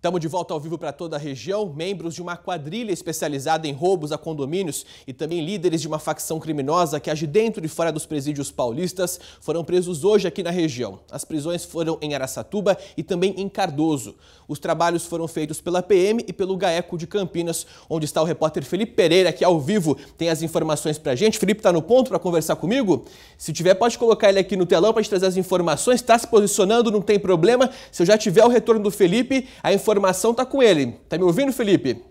Estamos de volta ao vivo para toda a região. Membros de uma quadrilha especializada em roubos a condomínios e também líderes de uma facção criminosa que age dentro e fora dos presídios paulistas foram presos hoje aqui na região. As prisões foram em Araçatuba e também em Cardoso. Os trabalhos foram feitos pela PM e pelo GAECO de Campinas, onde está o repórter Felipe Pereira, que ao vivo tem as informações para a gente. Felipe está no ponto para conversar comigo? Se tiver, pode colocar ele aqui no telão para a gente trazer as informações. Está se posicionando, não tem problema. Se eu já tiver o retorno do Felipe, a informação informação está com ele. Tá me ouvindo, Felipe?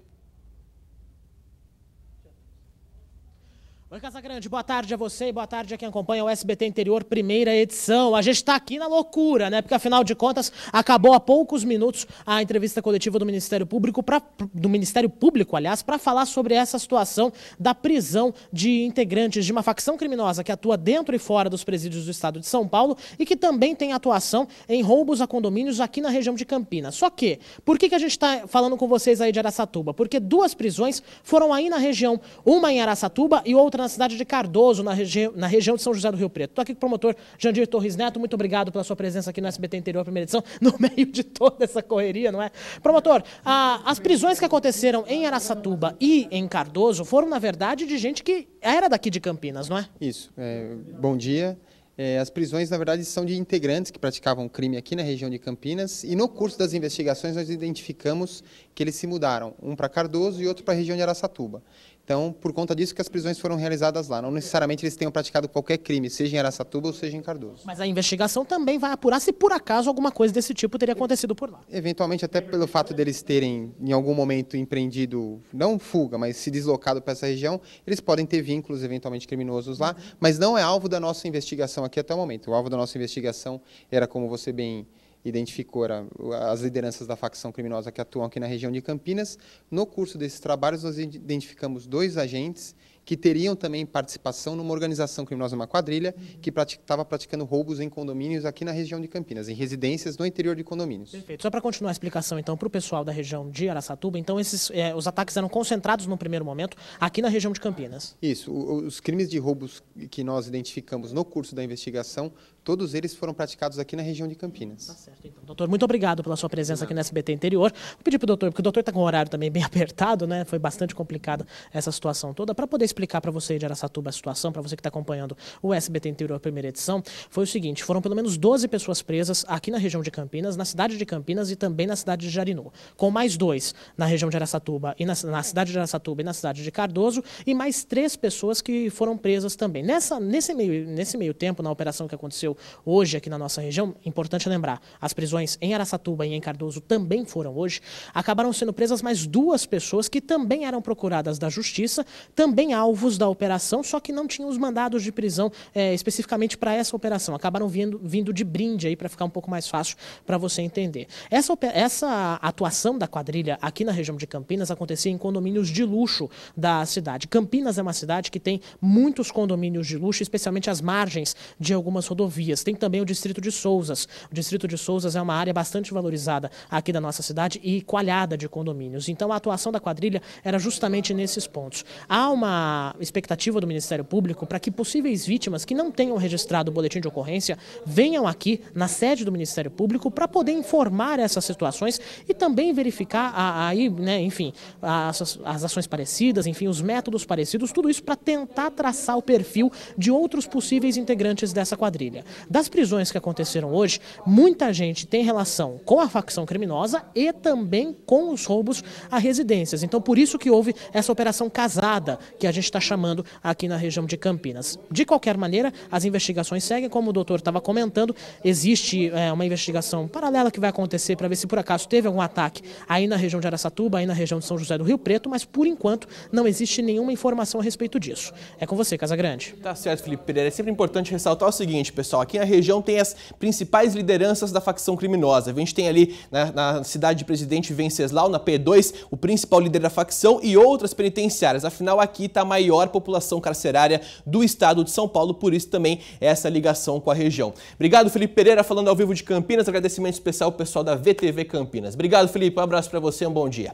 Oi, Casagrande, boa tarde a você e boa tarde a quem acompanha o SBT Interior, primeira edição. A gente está aqui na loucura, né? Porque, afinal de contas, acabou há poucos minutos a entrevista coletiva do Ministério Público, pra, do Ministério Público, aliás, para falar sobre essa situação da prisão de integrantes de uma facção criminosa que atua dentro e fora dos presídios do estado de São Paulo e que também tem atuação em roubos a condomínios aqui na região de Campinas. Só que, por que, que a gente está falando com vocês aí de Araçatuba? Porque duas prisões foram aí na região, uma em Araçatuba e outra na cidade de Cardoso, na, regi na região de São José do Rio Preto. Estou aqui com o promotor Jandir Torres Neto. Muito obrigado pela sua presença aqui no SBT Interior, primeira edição, no meio de toda essa correria, não é? Promotor, a, as prisões que aconteceram em Araçatuba e em Cardoso foram, na verdade, de gente que era daqui de Campinas, não é? Isso. É, bom dia é, as prisões, na verdade, são de integrantes que praticavam crime aqui na região de Campinas e no curso das investigações nós identificamos que eles se mudaram, um para Cardoso e outro para a região de Araçatuba. Então, por conta disso que as prisões foram realizadas lá. Não necessariamente eles tenham praticado qualquer crime, seja em Aracatuba ou seja em Cardoso. Mas a investigação também vai apurar se por acaso alguma coisa desse tipo teria acontecido por lá. Eventualmente, até pelo fato deles terem, em algum momento, empreendido, não fuga, mas se deslocado para essa região, eles podem ter vínculos eventualmente criminosos lá, mas não é alvo da nossa investigação aqui até o momento. O alvo da nossa investigação era, como você bem identificou era, as lideranças da facção criminosa que atuam aqui na região de Campinas. No curso desses trabalhos, nós identificamos dois agentes que teriam também participação numa organização criminosa, numa quadrilha, uhum. que estava praticando roubos em condomínios aqui na região de Campinas, em residências no interior de condomínios. Perfeito. Só para continuar a explicação, então, para o pessoal da região de Araçatuba, então, esses, é, os ataques eram concentrados no primeiro momento aqui na região de Campinas. Isso. O, os crimes de roubos que nós identificamos no curso da investigação, todos eles foram praticados aqui na região de Campinas. Tá certo, então. Doutor, muito obrigado pela sua presença aqui na SBT Interior. Vou pedir para o doutor, porque o doutor está com o horário também bem apertado, né? Foi bastante complicada essa situação toda, para poder explicar explicar para você de Aracatuba a situação, para você que está acompanhando o SBT Interior Primeira Edição, foi o seguinte: foram pelo menos 12 pessoas presas aqui na região de Campinas, na cidade de Campinas e também na cidade de Jarinu, com mais dois na região de Aracatuba e na, na cidade de Aracatuba e na cidade de Cardoso e mais três pessoas que foram presas também. Nessa, nesse, meio, nesse meio tempo, na operação que aconteceu hoje aqui na nossa região, importante lembrar, as prisões em Aracatuba e em Cardoso também foram hoje, acabaram sendo presas mais duas pessoas que também eram procuradas da justiça, também alvos da operação, só que não tinham os mandados de prisão é, especificamente para essa operação. Acabaram vindo, vindo de brinde aí para ficar um pouco mais fácil para você entender. Essa, essa atuação da quadrilha aqui na região de Campinas acontecia em condomínios de luxo da cidade. Campinas é uma cidade que tem muitos condomínios de luxo, especialmente as margens de algumas rodovias. Tem também o distrito de Souzas. O distrito de Souzas é uma área bastante valorizada aqui da nossa cidade e coalhada de condomínios. Então a atuação da quadrilha era justamente nesses pontos. Há uma expectativa do Ministério Público para que possíveis vítimas que não tenham registrado o boletim de ocorrência venham aqui na sede do Ministério Público para poder informar essas situações e também verificar aí, né, enfim, as, as ações parecidas, enfim, os métodos parecidos, tudo isso para tentar traçar o perfil de outros possíveis integrantes dessa quadrilha. Das prisões que aconteceram hoje, muita gente tem relação com a facção criminosa e também com os roubos a residências. Então, por isso que houve essa operação casada que a gente gente está chamando aqui na região de Campinas. De qualquer maneira, as investigações seguem, como o doutor estava comentando, existe é, uma investigação paralela que vai acontecer para ver se por acaso teve algum ataque aí na região de Aracatuba, aí na região de São José do Rio Preto, mas por enquanto não existe nenhuma informação a respeito disso. É com você, Casagrande. Tá certo, Felipe Pereira. É sempre importante ressaltar o seguinte, pessoal, aqui na região tem as principais lideranças da facção criminosa. A gente tem ali na, né, na cidade de Presidente Venceslau, na P2, o principal líder da facção e outras penitenciárias. Afinal, aqui está maior população carcerária do estado de São Paulo, por isso também essa ligação com a região. Obrigado, Felipe Pereira, falando ao vivo de Campinas. Agradecimento especial ao pessoal da VTV Campinas. Obrigado, Felipe. Um abraço para você, um bom dia.